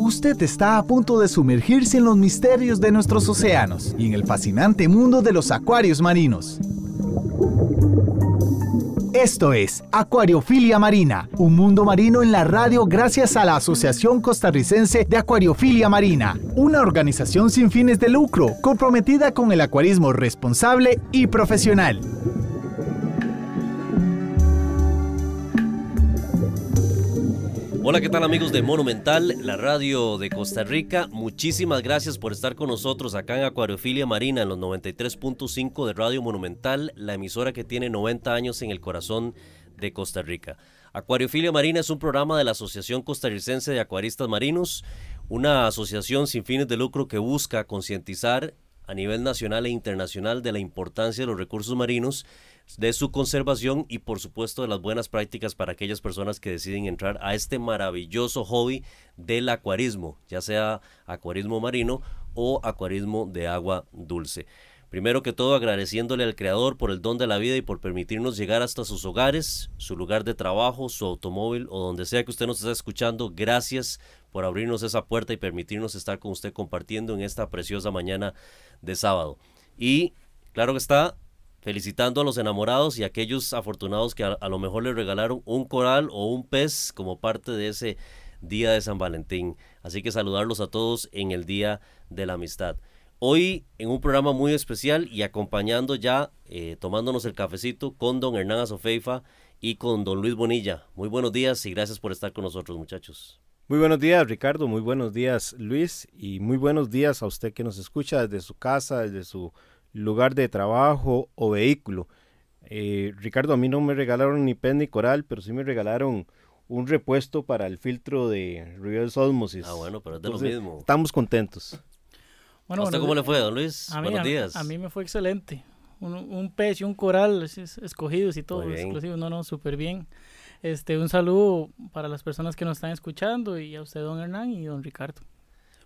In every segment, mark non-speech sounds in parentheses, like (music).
Usted está a punto de sumergirse en los misterios de nuestros océanos y en el fascinante mundo de los acuarios marinos. Esto es Acuariofilia Marina, un mundo marino en la radio gracias a la Asociación Costarricense de Acuariofilia Marina, una organización sin fines de lucro comprometida con el acuarismo responsable y profesional. Hola, ¿qué tal amigos de Monumental, la radio de Costa Rica? Muchísimas gracias por estar con nosotros acá en Acuariofilia Marina, en los 93.5 de Radio Monumental, la emisora que tiene 90 años en el corazón de Costa Rica. Acuariofilia Marina es un programa de la Asociación Costarricense de Acuaristas Marinos, una asociación sin fines de lucro que busca concientizar a nivel nacional e internacional de la importancia de los recursos marinos de su conservación y por supuesto de las buenas prácticas para aquellas personas que deciden entrar a este maravilloso hobby del acuarismo, ya sea acuarismo marino o acuarismo de agua dulce. Primero que todo agradeciéndole al Creador por el don de la vida y por permitirnos llegar hasta sus hogares, su lugar de trabajo, su automóvil o donde sea que usted nos esté escuchando. Gracias por abrirnos esa puerta y permitirnos estar con usted compartiendo en esta preciosa mañana de sábado. Y claro que está, felicitando a los enamorados y a aquellos afortunados que a, lo mejor les regalaron un coral o un pez como parte de ese día de San Valentín. Así que saludarlos a todos en el Día de la Amistad. Hoy en un programa muy especial y acompañando ya, eh, tomándonos el cafecito con don Hernán Azofeifa y con don Luis Bonilla. Muy buenos días y gracias por estar con nosotros muchachos. Muy buenos días Ricardo, muy buenos días Luis y muy buenos días a usted que nos escucha desde su casa, desde su lugar de trabajo o vehículo. Eh, Ricardo, a mí no me regalaron ni pez ni coral, pero sí me regalaron un repuesto para el filtro de reverse osmosis. Ah, bueno, pero es de lo mismo. Estamos contentos. Bueno, cómo le fue, don Luis? Buenos días. A mí, me fue excelente. Un, pez y un coral escogidos y todo, exclusivo. No, no, súper bien. Este, un saludo para las personas que nos están escuchando y a usted, don Hernán y don Ricardo.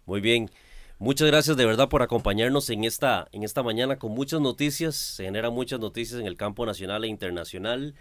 Muy bien. Muchas gracias de verdad por acompañarnos en esta, en esta mañana con muchas noticias. Se generan muchas noticias en el campo nacional e internacional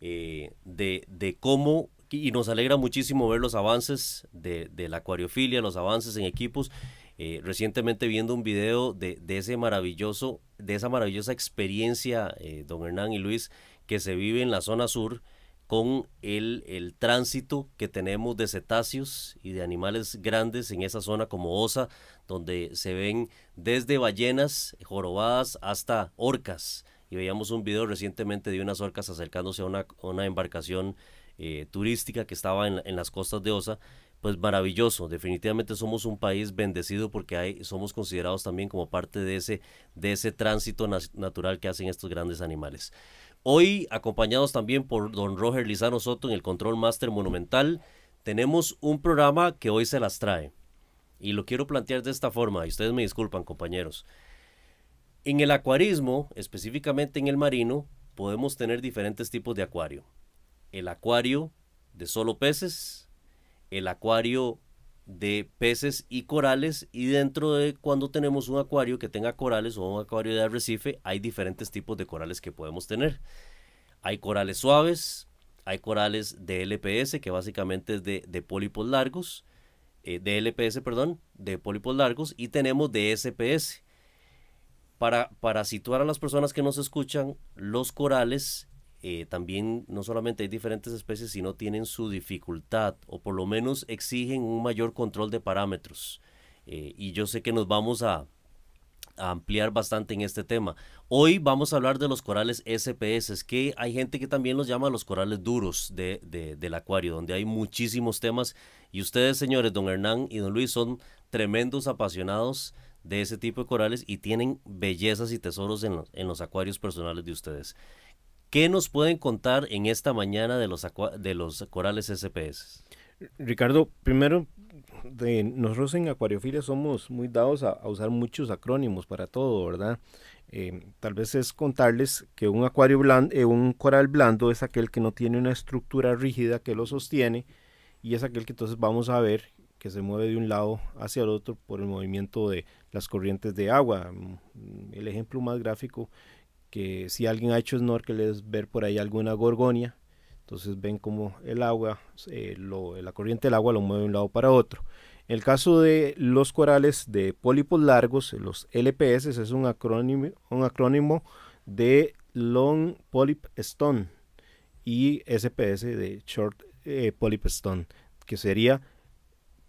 eh, de, de, cómo, y nos alegra muchísimo ver los avances de, de la acuariofilia, los avances en equipos. Eh, recientemente viendo un video de, de, ese maravilloso, de esa maravillosa experiencia, eh, don Hernán y Luis, que se vive en la zona sur con el, tránsito que tenemos de cetáceos y de animales grandes en esa zona como Osa, donde se ven desde ballenas jorobadas hasta orcas. Y veíamos un video recientemente de unas orcas acercándose a una, una embarcación eh, turística que estaba en, en las costas de Osa pues maravilloso. Definitivamente somos un país bendecido porque hay, somos considerados también como parte de ese, de ese tránsito natural que hacen estos grandes animales. Hoy, acompañados también por don Roger Lizano Soto en el Control Master Monumental, tenemos un programa que hoy se las trae. Y lo quiero plantear de esta forma, y ustedes me disculpan, compañeros. En el acuarismo, específicamente en el marino, podemos tener diferentes tipos de acuario. El acuario de solo peces, el acuario de peces y corales y dentro de cuando tenemos un acuario que tenga corales o un acuario de arrecife hay diferentes tipos de corales que podemos tener. Hay corales suaves, hay corales de LPS que básicamente es de, pólipos largos, eh, de LPS, perdón, de pólipos largos y tenemos de SPS. Para, para situar a las personas que nos escuchan, los corales eh, también no solamente hay diferentes especies, sino tienen su dificultad o por lo menos exigen un mayor control de parámetros. Eh, y yo sé que nos vamos a, ampliar bastante en este tema. Hoy vamos a hablar de los corales SPS, que hay gente que también los llama los corales duros del acuario, donde hay muchísimos temas. Y ustedes, señores, don Hernán y don Luis, son tremendos apasionados de ese tipo de corales y tienen bellezas y tesoros en en los acuarios personales de ustedes. ¿Qué nos pueden contar en esta mañana de los, de los corales SPS? Ricardo, primero, de, nosotros en Acuariofilia somos muy dados a, usar muchos acrónimos para todo, ¿verdad? Eh, tal vez es contarles que un, acuario blando, eh, un coral blando es aquel que no tiene una estructura rígida que lo sostiene y es aquel que entonces vamos a ver que se mueve de un lado hacia el otro por el movimiento de las corrientes de agua. Mm, el ejemplo más gráfico que si alguien ha hecho snorkel es ver por ahí alguna gorgonia, entonces ven como el agua, eh, la corriente del agua lo mueve de un lado para otro. En el caso de los corales de pólipos largos, los LPS es un acrónimo, un acrónimo de Long Polyp Stone y SPS de Short eh, Polyp Stone, que sería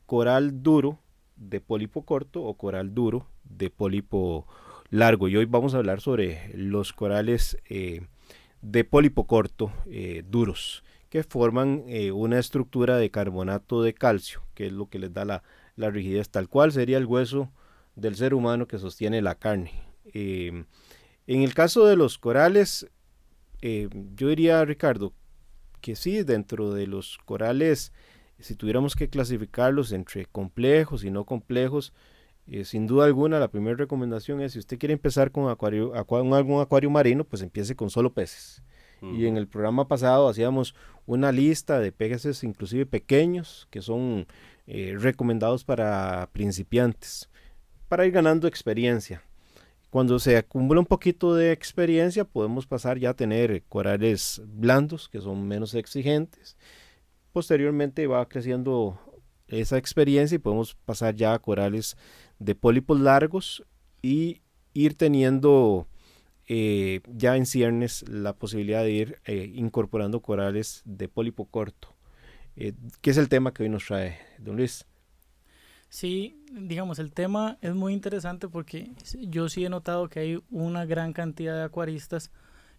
coral duro de pólipo corto o coral duro de pólipo largo y hoy vamos a hablar sobre los corales eh, de pólipo corto eh, duros que forman eh, una estructura de carbonato de calcio, que es lo que les da la, rigidez, tal cual sería el hueso del ser humano que sostiene la carne. en el caso de los corales, yo diría, Ricardo, que sí, dentro de los corales, si tuviéramos que clasificarlos entre complejos y no complejos, eh, sin duda alguna, la primera recomendación es, si usted quiere empezar con acuario, algún acuario marino, pues empiece con solo peces. Y en el programa pasado hacíamos una lista de peces, inclusive pequeños, que son eh, recomendados para principiantes, para ir ganando experiencia. Cuando se acumula un poquito de experiencia, podemos pasar ya a tener corales blandos, que son menos exigentes. Posteriormente va creciendo esa experiencia y podemos pasar ya a corales de pólipos largos y ir teniendo eh, ya en ciernes la posibilidad de ir eh, incorporando corales de pólipo corto, eh, que es el tema que hoy nos trae don Luis. Sí, digamos, el tema es muy interesante porque yo sí he notado que hay una gran cantidad de acuaristas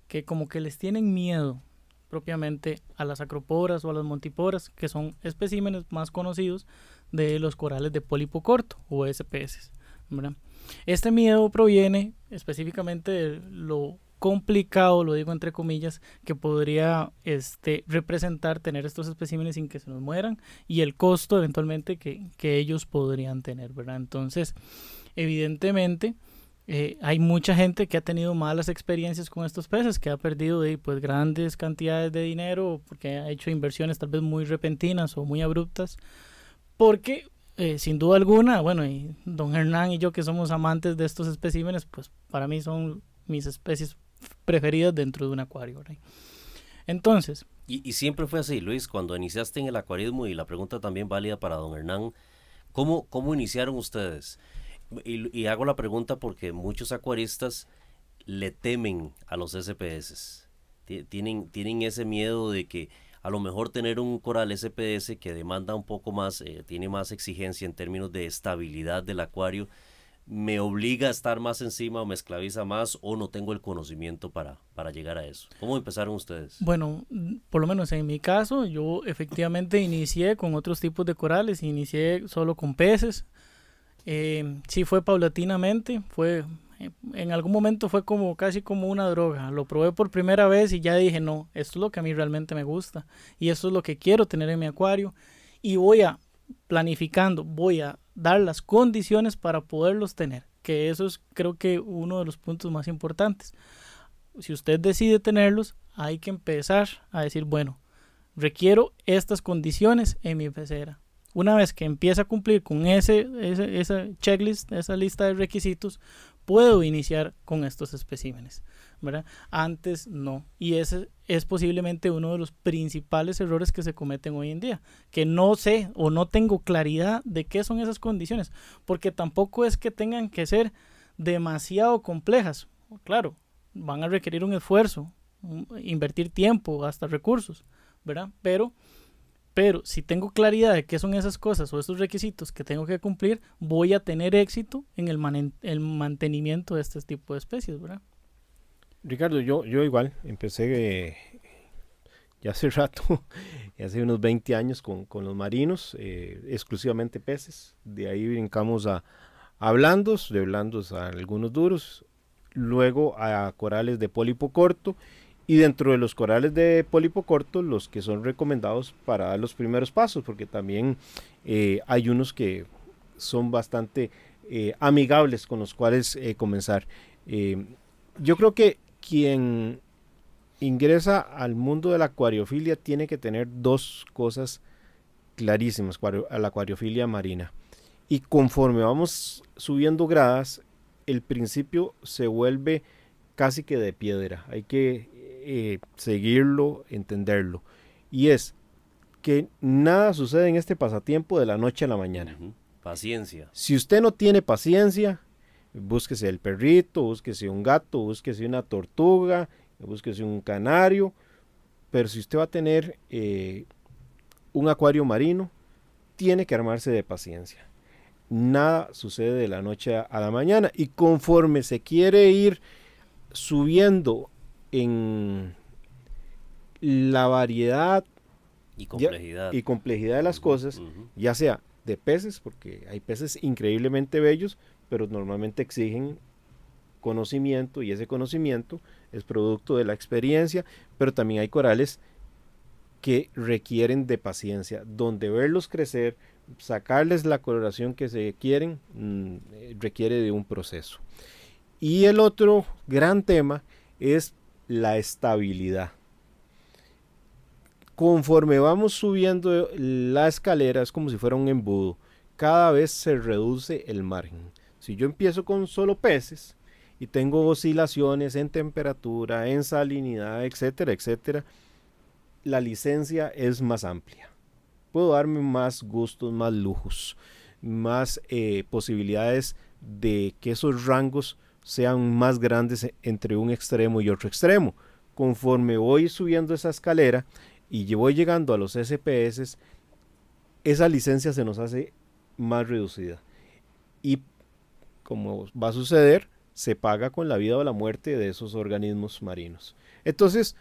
que como que les tienen miedo propiamente a las acroporas o a las montiporas, que son especímenes más conocidos, de los corales de pólipo corto o SPS. Este miedo proviene específicamente de lo complicado, lo digo entre comillas, que podría este, representar tener estos especímenes sin que se nos mueran y el costo eventualmente que, ellos podrían tener, Entonces, evidentemente, eh, hay mucha gente que ha tenido malas experiencias con estos peces, que ha perdido pues, grandes cantidades de dinero porque ha hecho inversiones tal vez muy repentinas o muy abruptas porque eh, sin duda alguna, bueno, y don Hernán y yo que somos amantes de estos especímenes, pues para mí son mis especies preferidas dentro de un acuario. Entonces... Y, siempre fue así, Luis, cuando iniciaste en el acuarismo, y la pregunta también válida para don Hernán, ¿cómo, cómo iniciaron ustedes? Y, hago la pregunta porque muchos acuaristas le temen a los SPS. Tienen, tienen ese miedo de que a lo mejor tener un coral SPS que demanda un poco más, eh, tiene más exigencia en términos de estabilidad del acuario, me obliga a estar más encima o me esclaviza más o no tengo el conocimiento para, para llegar a eso. ¿Cómo empezaron ustedes? Bueno, mm, por lo menos en mi caso, yo efectivamente inicié con otros tipos de corales, inicié solo con peces. Em, sí fue paulatinamente, fue eh, en algún momento fue como casi como una droga. Lo probé por primera vez y ya dije, no, esto es lo que a mí realmente me gusta y esto es lo que quiero tener en mi acuario y voy a planificando, voy a dar las condiciones para poderlos tener, que eso es creo que uno de los puntos más importantes. Si usted decide tenerlos, hay que empezar a decir, bueno, requiero estas condiciones en mi pecera. Una vez que empieza a cumplir con ese, esa checklist, esa lista de requisitos, puedo iniciar con estos especímenes. ¿verdad? Antes no. Y ese es posiblemente uno de los principales errores que se cometen hoy en día, que no sé o no tengo claridad de qué son esas condiciones, porque tampoco es que tengan que ser demasiado complejas. Claro, van a requerir un esfuerzo, invertir tiempo, hasta recursos, ¿verdad? Pero pero si tengo claridad de qué son esas cosas o estos requisitos que tengo que cumplir, voy a tener éxito en el, el mantenimiento de este tipo de especies, ¿verdad? Ricardo, yo, yo igual empecé eh, ya hace (laughs) rato, hace unos 20 años con, con los marinos, eh, exclusivamente peces. De ahí brincamos a, a blandos, de blandos a algunos duros, luego a corales de pólipo corto y dentro de los corales de pólipo corto, los que son recomendados para dar los primeros pasos, porque también eh, hay unos que son bastante eh, amigables con los cuales eh, comenzar. yo creo que quien ingresa al mundo de la acuariofilia tiene que tener dos cosas clarísimas a la acuariofilia marina. Y conforme vamos subiendo gradas, el principio se vuelve casi que de piedra. Hay que eh, seguirlo, entenderlo. Y es que nada sucede en este pasatiempo de la noche a la mañana. Paciencia. Si usted no tiene paciencia, búsquese el perrito, búsquese un gato, búsquese una tortuga, búsquese un canario. Pero si usted va a tener eh, un acuario marino, tiene que armarse de paciencia. Nada sucede de la noche a la mañana. Y conforme se quiere ir subiendo en la variedad y complejidad, y complejidad de las cosas, ya sea de peces, porque hay peces increíblemente bellos, pero normalmente exigen conocimiento y ese conocimiento es producto de la experiencia, pero también hay corales que requieren de paciencia, donde verlos crecer, sacarles la coloración que se quieren, mm, eh, requiere de un proceso. Y el otro gran tema es la estabilidad. Conforme vamos subiendo la escalera, es como si fuera un embudo. Cada vez se reduce el margen. Si yo empiezo con solo peces y tengo oscilaciones en temperatura, en salinidad, etcétera, etcétera, la licencia es más amplia. Puedo darme más gustos, más lujos, más eh, posibilidades de que esos rangos sean más grandes e-, entre un extremo y otro extremo. Conforme voy subiendo esa escalera y voy llegando a los SPS, esa licencia se nos hace más reducida. Y como va a suceder, se paga con la vida o la muerte de esos organismos marinos. Entonces,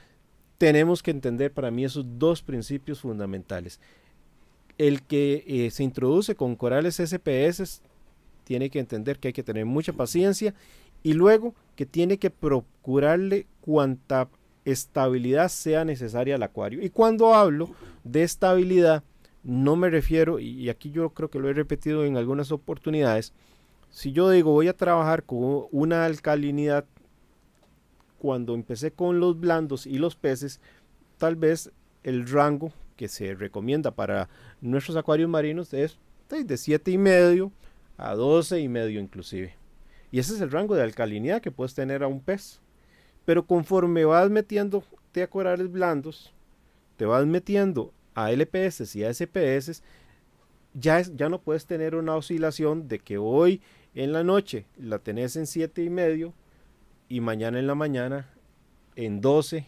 tenemos que entender para mí esos dos principios fundamentales. El que eh, se introduce con corales SPS tiene que entender que hay que tener mucha paciencia y luego que tiene que procurarle cuanta estabilidad sea necesaria al acuario. Y cuando hablo de estabilidad, no me refiero, y aquí yo creo que lo he repetido en algunas oportunidades, si yo digo voy a trabajar con una alcalinidad, cuando empecé con los blandos y los peces, tal vez el rango que se recomienda para nuestros acuarios marinos es de 7,5 a 12,5 inclusive. Y ese es el rango de alcalinidad que puedes tener a un pez. Pero conforme vas metiéndote a corales blandos, te vas metiendo a LPS y a SPS, ya, es, ya no puedes tener una oscilación de que hoy en la noche la tenés en siete y medio y mañana en la mañana en 12,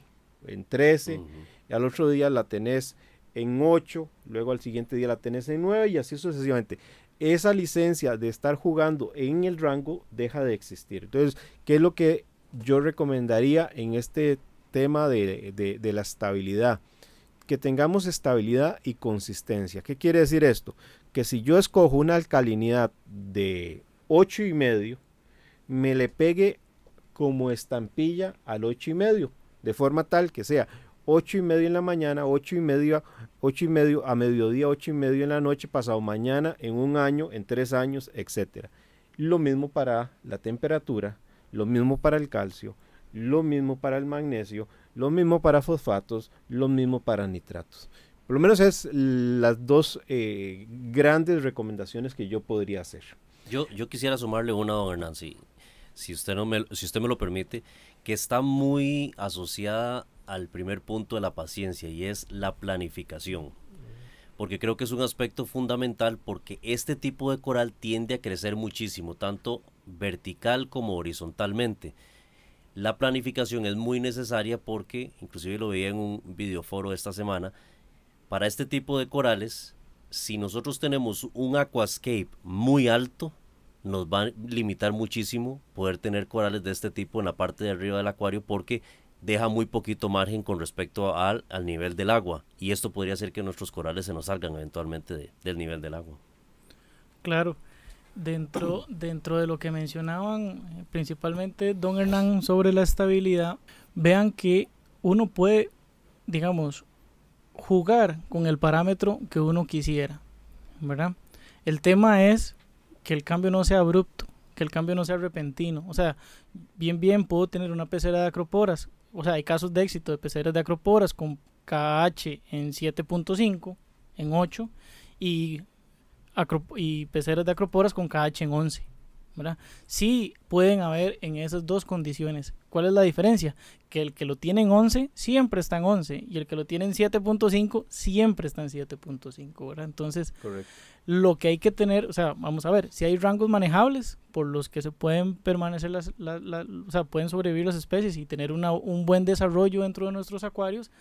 en 13, y al otro día la tenés en 8, luego al siguiente día la tenés en 9 y así sucesivamente esa licencia de estar jugando en el rango deja de existir. Entonces, ¿qué es lo que yo recomendaría en este tema de, la estabilidad? Que tengamos estabilidad y consistencia. ¿Qué quiere decir esto? Que si yo escojo una alcalinidad de 8 y medio, me le pegue como estampilla al 8 y medio, de forma tal que sea 8 y medio en la mañana, ocho y y medio a mediodía, ocho y medio en la noche, pasado mañana, en un año, en tres años, etc. Lo mismo para la temperatura, lo mismo para el calcio, lo mismo para el magnesio, lo mismo para fosfatos, lo mismo para nitratos. Por lo menos es las dos eh, grandes recomendaciones que yo podría hacer. Yo, yo quisiera sumarle una, don Hernán, usted no me, si usted me lo permite que está muy asociada al primer punto de la paciencia y es la planificación. Porque creo que es un aspecto fundamental porque este tipo de coral tiende a crecer muchísimo, tanto vertical como horizontalmente. La planificación es muy necesaria porque, inclusive lo veía en un video foro esta semana, para este tipo de corales, si nosotros tenemos un aquascape muy alto, nos va a limitar muchísimo poder tener corales de este tipo en la parte de arriba del acuario porque deja muy poquito margen con respecto al, nivel del agua y esto podría hacer que nuestros corales se nos salgan eventualmente del nivel del agua. Claro, dentro, dentro de lo que mencionaban eh, principalmente don Hernán sobre la estabilidad, vean que uno puede, digamos, jugar con el parámetro que uno quisiera, ¿verdad? El tema es que el cambio no sea abrupto, que el cambio no sea repentino. O sea, bien, bien, puedo tener una pecera de acroporas. O sea, hay casos de éxito de peceras de acroporas con KH en 7.5, en 8, y, y peceras de acroporas con KH en 11. ¿verdad? Sí pueden haber en esas dos condiciones. ¿Cuál es la diferencia? Que el que lo tiene en 11 siempre está en 11 y el que lo tiene en 7.5 siempre está en 7.5, Entonces, lo que hay que tener, o sea, vamos a ver, si hay rangos manejables por los que se pueden permanecer las, o sea, pueden sobrevivir las especies y tener una, un buen desarrollo dentro de nuestros acuarios,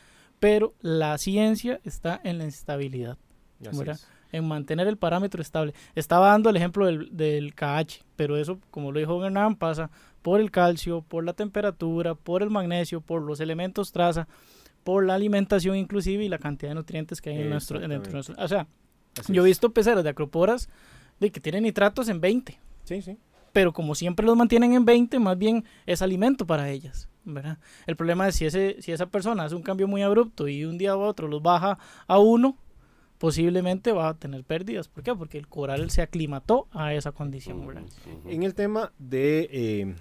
pero la ciencia está en la estabilidad. ¿verdad? en mantener el parámetro estable. Estaba dando el ejemplo del, del KH, pero eso, como lo dijo Hernán, pasa por el calcio, por la temperatura, por el magnesio, por los elementos traza, por la alimentación inclusive y la cantidad de nutrientes que hay en nuestro, dentro de nuestro... O sea, yo he visto peceras de acroporas de que tienen nitratos en 20. Sí, sí. Pero como siempre los mantienen en 20, más bien es alimento para ellas. ¿verdad? El problema es si, ese, si esa persona hace un cambio muy abrupto y un día u otro los baja a 1, posiblemente va a tener pérdidas. ¿Por qué? Porque el coral se aclimató a esa condición. En el tema de eh,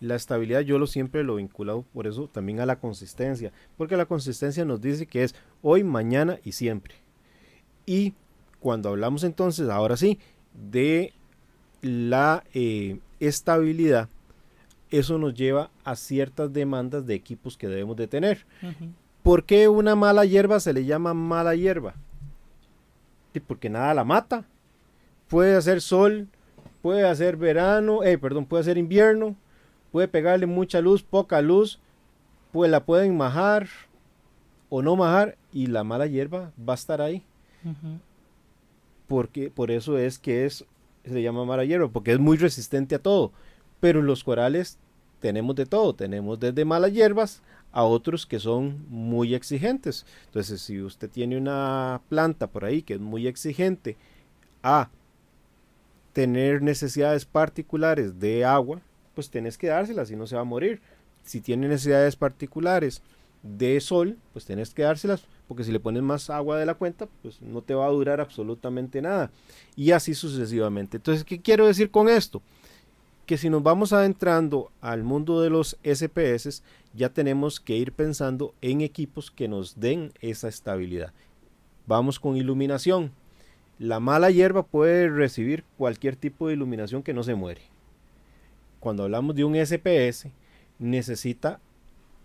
la estabilidad, yo lo siempre lo vinculado por eso también a la consistencia, porque la consistencia nos dice que es hoy, mañana y siempre. Y cuando hablamos entonces, ahora sí, de la eh, estabilidad, eso nos lleva a ciertas demandas de equipos que debemos de tener. ¿Por qué una mala hierba se le llama mala hierba? porque nada la mata. Puede hacer sol, puede hacer verano, eh, perdón, puede hacer invierno, puede pegarle mucha luz, poca luz, pues la pueden majar o no majar y la mala hierba va a estar ahí. Porque por eso es que es se llama mala hierba, porque es muy resistente a todo. Pero en los corales tenemos de todo, tenemos desde malas hierbas a otros que son muy exigentes. Entonces, si usted tiene una planta por ahí que es muy exigente a tener necesidades particulares de agua, pues tenés que dárselas y no se va a morir. Si tiene necesidades particulares de sol, pues tenés que dárselas, porque si le pones más agua de la cuenta, pues no te va a durar absolutamente nada. Y así sucesivamente. Entonces, ¿qué quiero decir con esto? que si nos vamos adentrando al mundo de los SPS, ya tenemos que ir pensando en equipos que nos den esa estabilidad. Vamos con iluminación. La mala hierba puede recibir cualquier tipo de iluminación que no se muere. Cuando hablamos de un SPS, necesita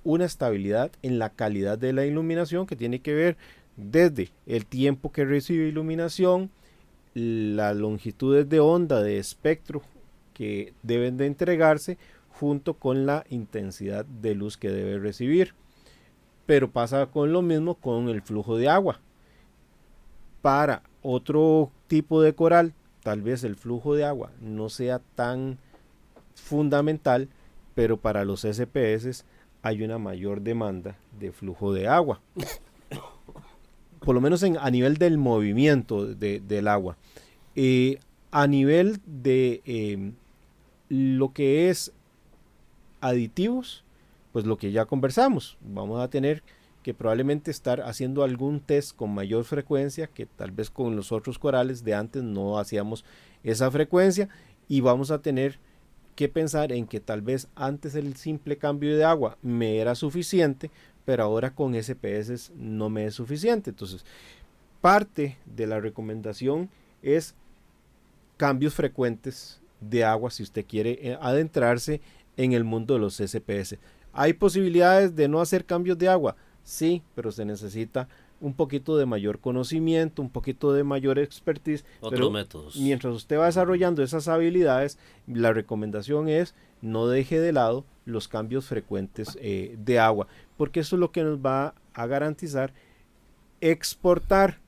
una estabilidad en la calidad de la iluminación que tiene que ver desde el tiempo que recibe iluminación, las longitudes de onda, de espectro que deben de entregarse junto con la intensidad de luz que debe recibir. Pero pasa con lo mismo con el flujo de agua. Para otro tipo de coral, tal vez el flujo de agua no sea tan fundamental, pero para los SPS hay una mayor demanda de flujo de agua. (coughs) Por lo menos en, a nivel del movimiento del agua. Eh, a nivel de em, lo que es aditivos, pues lo que ya conversamos, vamos a tener que probablemente estar haciendo algún test con mayor frecuencia, que tal vez con los otros corales de antes no hacíamos esa frecuencia, y vamos a tener que pensar en que tal vez antes el simple cambio de agua me era suficiente, pero ahora con SPS no me es suficiente. Entonces, parte de la recomendación es cambios frecuentes de agua si usted quiere eh, adentrarse en el mundo de los SPS. ¿Hay posibilidades de no hacer cambios de agua? Sí, pero se necesita un poquito de mayor conocimiento, un poquito de mayor expertise. Otros métodos. Mientras usted va desarrollando esas habilidades, la recomendación es no deje de lado los cambios frecuentes eh, de agua, porque eso es lo que nos va a garantizar exportar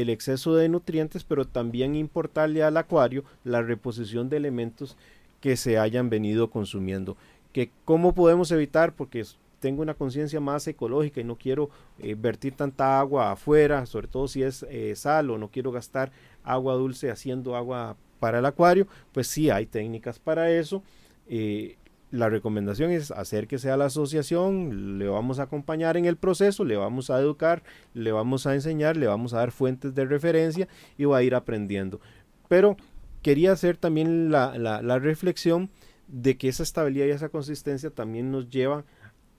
el exceso de nutrientes, pero también importarle al acuario la reposición de elementos que se hayan venido consumiendo. Que ¿Cómo podemos evitar? Porque tengo una conciencia más ecológica y no quiero eh, vertir tanta agua afuera, sobre todo si es eh, sal o no quiero gastar agua dulce haciendo agua para el acuario, pues sí hay técnicas para eso. Eh, la recomendación es hacer que sea la asociación, le vamos a acompañar en el proceso, le vamos a educar, le vamos a enseñar, le vamos a dar fuentes de referencia y va a ir aprendiendo. Pero quería hacer también la, la reflexión de que esa estabilidad y esa consistencia también nos lleva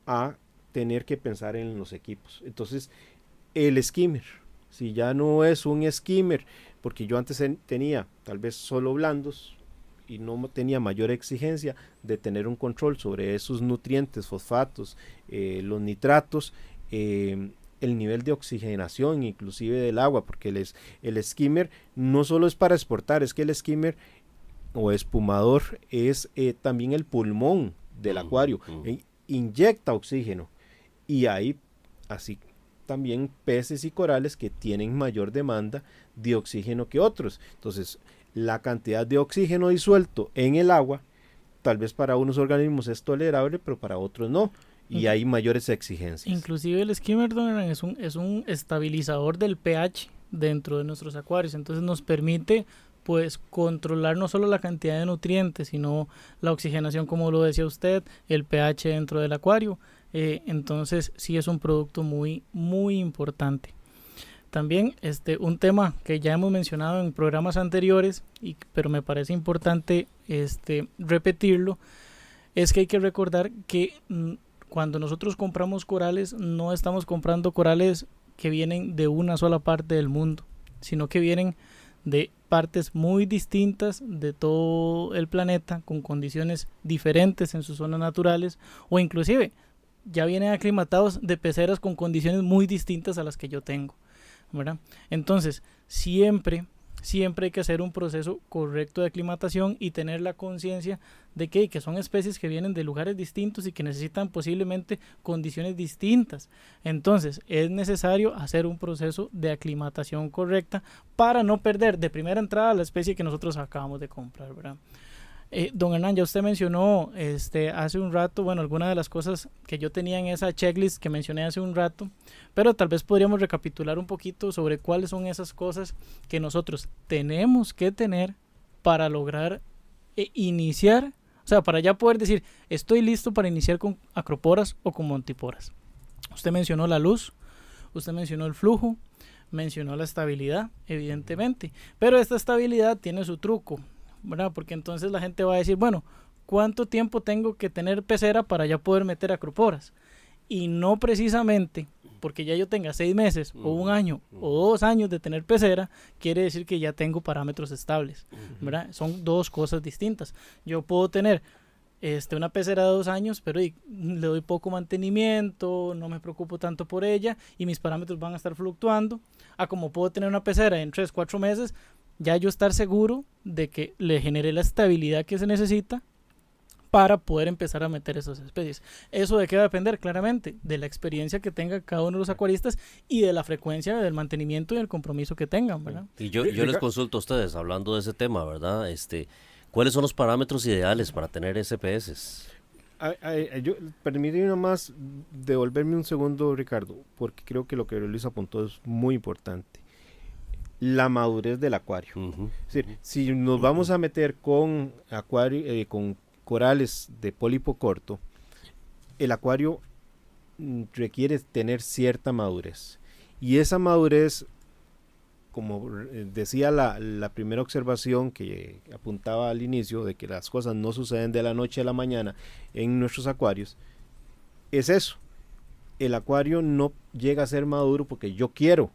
a tener que pensar en los equipos. Entonces, el skimmer, si ya no es un skimmer, porque yo antes tenía tal vez solo blandos, y no tenía mayor exigencia de tener un control sobre esos nutrientes, fosfatos, eh, los nitratos, em, el nivel de oxigenación inclusive del agua, porque el, el skimmer no solo es para exportar, es que el skimmer o espumador es eh, también el pulmón del acuario, e inyecta oxígeno y hay así también peces y corales que tienen mayor demanda de oxígeno que otros. Entonces, la cantidad de oxígeno disuelto en el agua, tal vez para unos organismos es tolerable, pero para otros no. Y hay mayores exigencias. Inclusive el skimmer es un, es un estabilizador del pH dentro de nuestros acuarios. Entonces nos permite pues controlar no solo la cantidad de nutrientes, sino la oxigenación, como lo decía usted, el pH dentro del acuario. Eh, entonces sí es un producto muy, muy importante. También este, un tema que ya hemos mencionado en programas anteriores, y, pero me parece importante este, repetirlo, es que hay que recordar que mm, cuando nosotros compramos corales, no estamos comprando corales que vienen de una sola parte del mundo, sino que vienen de partes muy distintas de todo el planeta, con condiciones diferentes en sus zonas naturales, o inclusive ya vienen aclimatados de peceras con condiciones muy distintas a las que yo tengo. Entonces, siempre, siempre hay que hacer un proceso correcto de aclimatación y tener la conciencia de que, que son especies que vienen de lugares distintos y que necesitan posiblemente condiciones distintas. Entonces, es necesario hacer un proceso de aclimatación correcta para no perder de primera entrada la especie que nosotros acabamos de comprar, eh, don Hernán, ya usted mencionó este, hace un rato, bueno, algunas de las cosas que yo tenía en esa checklist que mencioné hace un rato, pero tal vez podríamos recapitular un poquito sobre cuáles son esas cosas que nosotros tenemos que tener para lograr eh, iniciar, o sea, para ya poder decir, estoy listo para iniciar con acroporas o con montiporas. Usted mencionó la luz, usted mencionó el flujo, mencionó la estabilidad, evidentemente, pero esta estabilidad tiene su truco porque entonces la gente va a decir, bueno, ¿cuánto tiempo tengo que tener pecera para ya poder meter acroporas? Y no precisamente porque ya yo tenga seis meses o un año o dos años de tener pecera, quiere decir que ya tengo parámetros estables, Son dos cosas distintas. Yo puedo tener este, una pecera de dos años, pero le doy poco mantenimiento, no me preocupo tanto por ella y mis parámetros van a estar fluctuando. A como puedo tener una pecera en tres, cuatro meses, ya yo estar seguro de que le genere la estabilidad que se necesita para poder empezar a meter esas especies. ¿Eso de qué va a depender? Claramente, de la experiencia que tenga cada uno de los acuaristas y de la frecuencia del mantenimiento y el compromiso que tengan, ¿verdad? Y yo, les consulto a ustedes, hablando de ese tema, ¿verdad? Este, ¿Cuáles son los parámetros ideales para tener SPS? Permítame yo, permíteme devolverme un segundo, Ricardo, porque creo que lo que Luis apuntó es muy importante la madurez del acuario. si nos vamos a meter con, acuario, eh, con corales de pólipo corto, el acuario mm, requiere tener cierta madurez. Y esa madurez, como eh, decía la, la, primera observación que apuntaba al inicio, de que las cosas no suceden de la noche a la mañana en nuestros acuarios, es eso. El acuario no llega a ser maduro porque yo quiero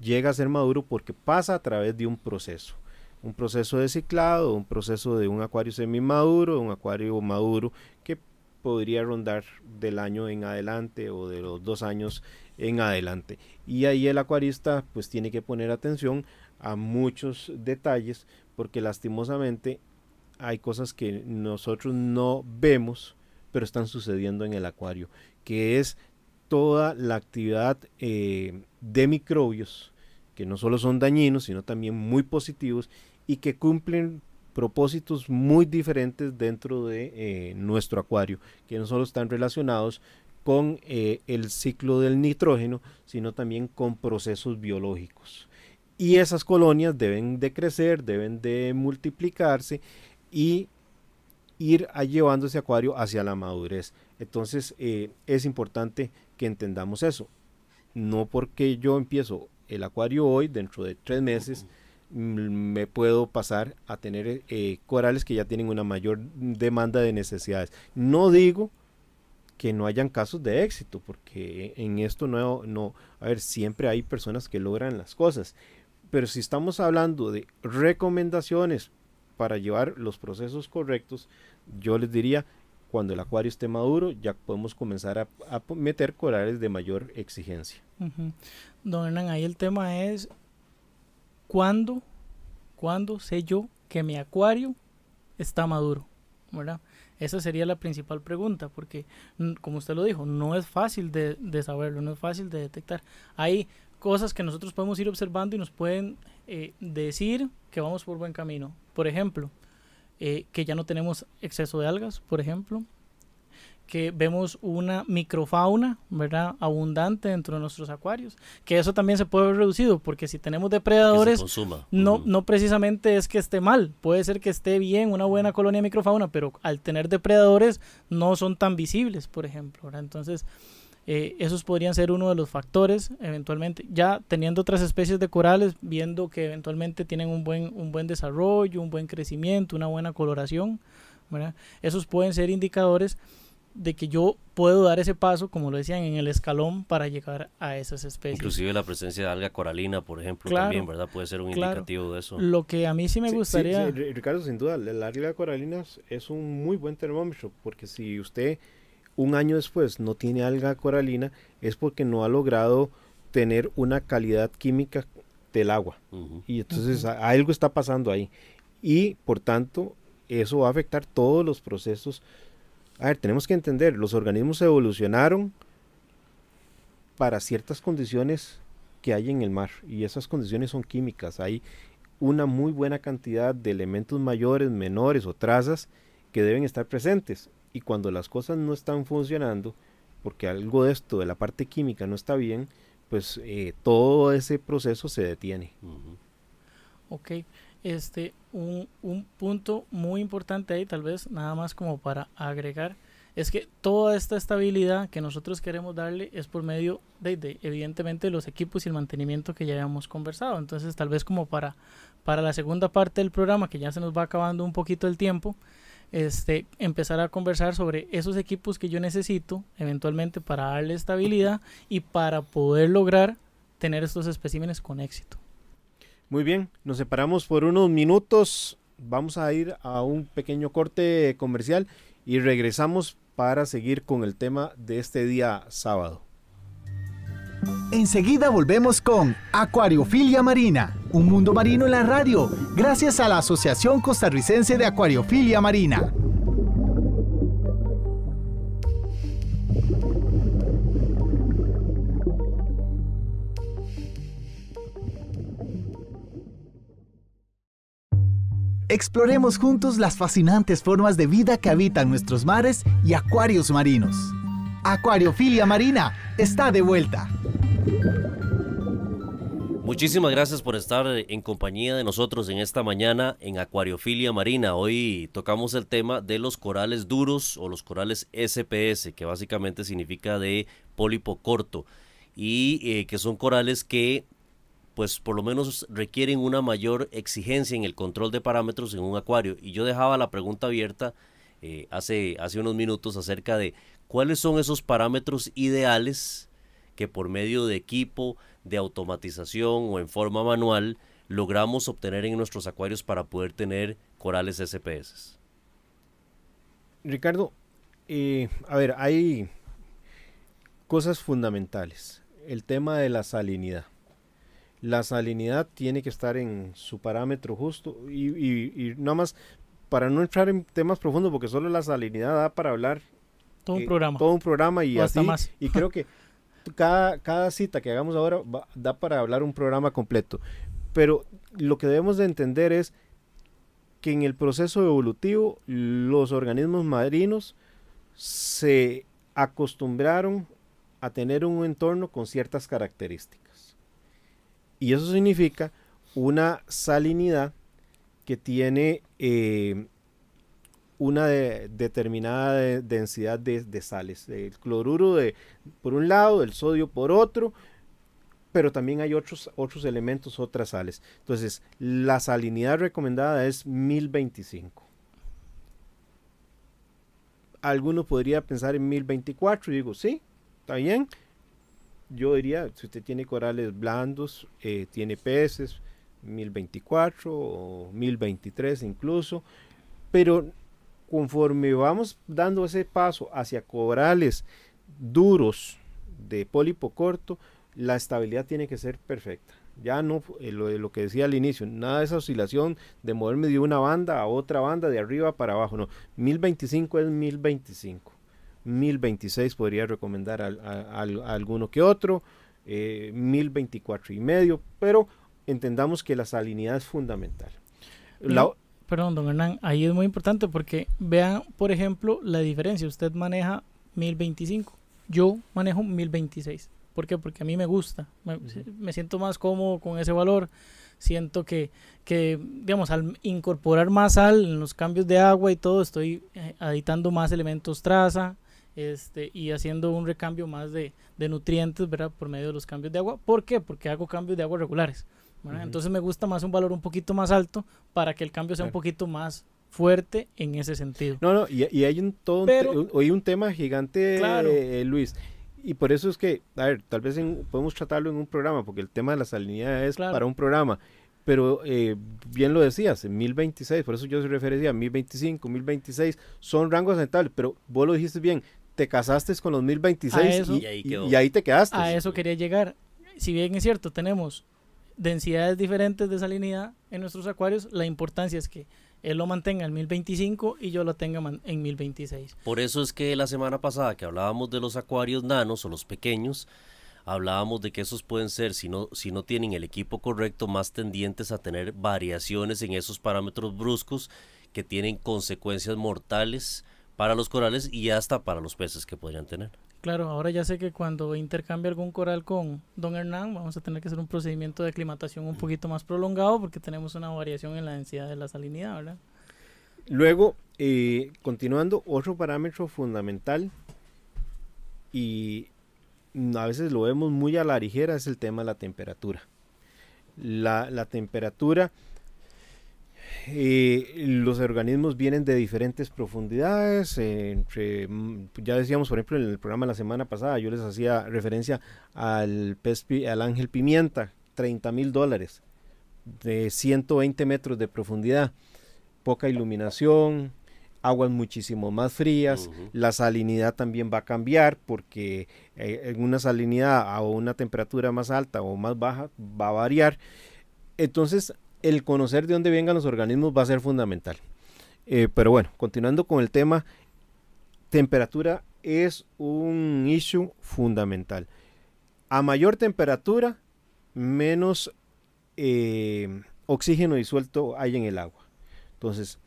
llega a ser maduro porque pasa a través de un proceso. Un proceso de ciclado, un proceso de un acuario semi maduro, un acuario maduro, que podría rondar del año en adelante o de los dos años en adelante. Y ahí el acuarista pues tiene que poner atención a muchos detalles porque lastimosamente hay cosas que nosotros no vemos pero están sucediendo en el acuario, que es toda la actividad eh, de microbios que no solo son dañinos, sino también muy positivos y que cumplen propósitos muy diferentes dentro de eh, nuestro acuario, que no solo están relacionados con eh, el ciclo del nitrógeno, sino también con procesos biológicos. Y esas colonias deben de crecer, deben de multiplicarse y ir llevando ese acuario hacia la madurez. Entonces eh, es importante que entendamos eso. No porque yo empiezo el acuario hoy, dentro de tres meses, mm, me puedo pasar a tener eh, corales que ya tienen una mayor demanda de necesidades. No digo que no hayan casos de éxito, porque en esto no, no, a ver, siempre hay personas que logran las cosas, pero si estamos hablando de recomendaciones para llevar los procesos correctos, yo les diría, cuando el acuario esté maduro, ya podemos comenzar a, meter corales de mayor exigencia. Don Hernán, ahí el tema es, ¿cuándo, ¿cuándo sé yo que mi acuario está maduro? Esa sería la principal pregunta, porque como usted lo dijo, no es fácil de, saberlo, no es fácil de detectar. Hay cosas que nosotros podemos ir observando y nos pueden eh, decir que vamos por buen camino. Por ejemplo, eh, que ya no tenemos exceso de algas, por ejemplo, que vemos una microfauna, ¿verdad? Abundante dentro de nuestros acuarios, que eso también se puede ver reducido, porque si tenemos depredadores, no, no precisamente es que esté mal, puede ser que esté bien una buena colonia de microfauna, pero al tener depredadores no son tan visibles, por ejemplo, ¿verdad? Entonces eh, esos podrían ser uno de los factores, eventualmente, ya teniendo otras especies de corales, viendo que eventualmente tienen un buen, un buen desarrollo, un buen crecimiento, una buena coloración, esos pueden ser indicadores de que yo puedo dar ese paso, como lo decían, en el escalón para llegar a esas especies. Inclusive la presencia de alga coralina, por ejemplo, también, ¿verdad? Puede ser un indicativo de eso. Lo que a mí sí me gustaría... Ricardo, sin duda, la alga coralina es un muy buen termómetro, porque si usted un año después no tiene alga coralina es porque no ha logrado tener una calidad química del agua. Y entonces algo está pasando ahí. Y por tanto, eso va a afectar todos los procesos. A ver, tenemos que entender, los organismos evolucionaron para ciertas condiciones que hay en el mar. Y esas condiciones son químicas. Hay una muy buena cantidad de elementos mayores, menores o trazas que deben estar presentes y cuando las cosas no están funcionando, porque algo de esto, de la parte química, no está bien, pues eh, todo ese proceso se detiene. Ok, este, un, punto muy importante ahí, tal vez nada más como para agregar, es que toda esta estabilidad que nosotros queremos darle es por medio de, evidentemente, los equipos y el mantenimiento que ya habíamos conversado. Entonces, tal vez como para, para la segunda parte del programa, que ya se nos va acabando un poquito el tiempo, este, empezar a conversar sobre esos equipos que yo necesito eventualmente para darle estabilidad y para poder lograr tener estos especímenes con éxito. Muy bien, nos separamos por unos minutos, vamos a ir a un pequeño corte comercial y regresamos para seguir con el tema de este día sábado. Enseguida volvemos con Acuariofilia Marina, un mundo marino en la radio, gracias a la Asociación Costarricense de Acuariofilia Marina. Exploremos juntos las fascinantes formas de vida que habitan nuestros mares y acuarios marinos. Acuariofilia Marina está de vuelta. Muchísimas gracias por estar en compañía de nosotros en esta mañana en Acuariofilia Marina. Hoy tocamos el tema de los corales duros o los corales SPS, que básicamente significa de pólipo corto, y eh, que son corales que pues por lo menos requieren una mayor exigencia en el control de parámetros en un acuario. Y yo dejaba la pregunta abierta eh, hace, hace unos minutos acerca de cuáles son esos parámetros ideales que por medio de equipo, de automatización o en forma manual logramos obtener en nuestros acuarios para poder tener corales SPS. Ricardo, eh, a ver, hay cosas fundamentales. El tema de la salinidad. La salinidad tiene que estar en su parámetro justo y, nada más para no entrar en temas profundos porque solo la salinidad da para hablar todo un eh, programa. Todo un programa y así. Y creo que (laughs) cada, cita que hagamos ahora da para hablar un programa completo. Pero lo que debemos de entender es que en el proceso evolutivo los organismos marinos se acostumbraron a tener un entorno con ciertas características. Y eso significa una salinidad que tiene eh, una de, determinada densidad de, sales. El cloruro de, por un lado, el sodio por otro, pero también hay otros, otros elementos, otras sales. Entonces, la salinidad recomendada es 1025. alguno podría pensar en 1024 digo, sí, está bien. Yo diría, si usted tiene corales blandos, eh, tiene peces, 1024 o 1023 incluso, pero conforme vamos dando ese paso hacia cobrales duros de pólipo corto, la estabilidad tiene que ser perfecta. Ya no, eh, lo, que decía al inicio, nada de esa oscilación de moverme de una banda a otra banda, de arriba para abajo, no. 1025 es 1025. 1026 podría recomendar a, alguno que otro. 1024 eh, y medio, pero entendamos que la salinidad es fundamental. La, Perdón, don Hernán, ahí es muy importante porque vean, por ejemplo, la diferencia. Usted maneja 1025, yo manejo 1026. ¿Por qué? Porque a mí me gusta, me, siento más cómodo con ese valor. Siento que, digamos, al incorporar más sal en los cambios de agua y todo, estoy editando eh, más elementos traza, este, y haciendo un recambio más de, de, nutrientes ¿verdad? por medio de los cambios de agua. ¿Por qué? Porque hago cambios de agua regulares. Entonces me gusta más un valor un poquito más alto para que el cambio sea un poquito más fuerte en ese sentido. No, no, y, hay un todo un, un tema gigante, eh, Luis. Y por eso es que, a ver, tal vez podemos tratarlo en un programa, porque el tema de la salinidad es para un programa. Pero eh, bien lo decías, en 1026, por eso yo se refería a 1025, 1026, son rangos aceptables, pero vos lo dijiste bien, te casaste con los 1026 y, ahí y, ahí te quedaste. A eso quería llegar. Si bien es cierto, tenemos densidades diferentes de salinidad en nuestros acuarios, la importancia es que él lo mantenga en 1025 y yo lo tenga en 1026. Por eso es que la semana pasada que hablábamos de los acuarios nanos o los pequeños, hablábamos de que esos pueden ser, si no, si no tienen el equipo correcto, más tendientes a tener variaciones en esos parámetros bruscos que tienen consecuencias mortales para los corales y hasta para los peces que podrían tener. Claro, ahora ya sé que cuando intercambie algún coral con Don Hernán, vamos a tener que hacer un procedimiento de aclimatación un poquito más prolongado porque tenemos una variación en la densidad de la salinidad, ¿verdad? Luego, eh, continuando, otro parámetro fundamental y a veces lo vemos muy a la ligera es el tema de la temperatura. la temperatura eh, los organismos vienen de diferentes profundidades. Mm, ya decíamos, por ejemplo, en el programa la semana pasada, yo les hacía referencia al, al ángel pimienta, 30 mil dólares, de 120 metros de profundidad, poca iluminación, aguas muchísimo más frías, la salinidad también va a cambiar porque eh, en una salinidad a una temperatura más alta o más baja va a variar. Entonces el conocer de dónde vengan los organismos va a ser fundamental. Eh, pero bueno, continuando con el tema, temperatura es un issue fundamental. A mayor temperatura, menos eh, oxígeno disuelto hay en el agua. Entonces,